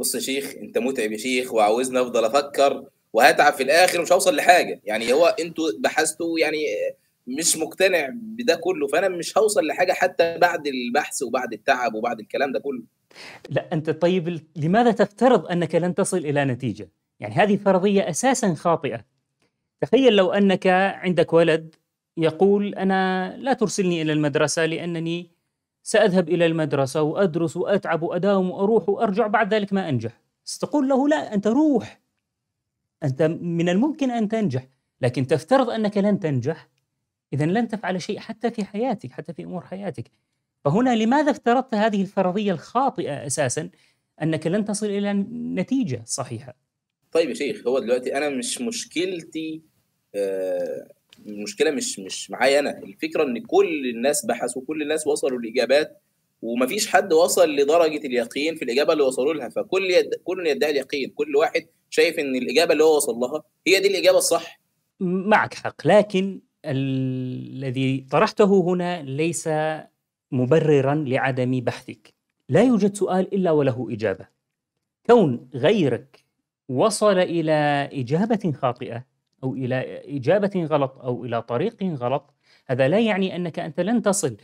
بص يا شيخ انت متعب يا شيخ وعاوزني افضل افكر وهتعب في الاخر ومش هوصل لحاجه يعني هو انتوا بحثتوا يعني مش مقتنع بده كله فانا مش هوصل لحاجه حتى بعد البحث وبعد التعب وبعد الكلام ده كله لا انت طيب لماذا تفترض انك لن تصل الى نتيجه يعني هذه فرضيه اساسا خاطئه تخيل لو انك عندك ولد يقول انا لا ترسلني الى المدرسه لانني سأذهب إلى المدرسة وأدرس وأتعب وأداوم وأروح وأرجع بعد ذلك ما أنجح ستقول له لا أنت روح أنت من الممكن أن تنجح لكن تفترض أنك لن تنجح إذا لن تفعل شيء حتى في حياتك حتى في أمور حياتك فهنا لماذا افترضت هذه الفرضية الخاطئة أساسا أنك لن تصل إلى نتيجة صحيحة طيب يا شيخ هو دلوقتي أنا مش مشكلتي آه، المشكله مش مش معايا انا الفكره ان كل الناس بحثوا كل الناس وصلوا لاجابات ومفيش حد وصل لدرجه اليقين في الاجابه اللي وصلوا لها فكل يد... كل يدعي اليقين كل واحد شايف ان الاجابه اللي هو وصل لها هي دي الاجابه الصح معك حق لكن الذي طرحته هنا ليس مبررا لعدم بحثك لا يوجد سؤال الا وله اجابه كون غيرك وصل الى اجابه خاطئه أو إلى إجابة غلط أو إلى طريق غلط هذا لا يعني أنك أنت لن تصل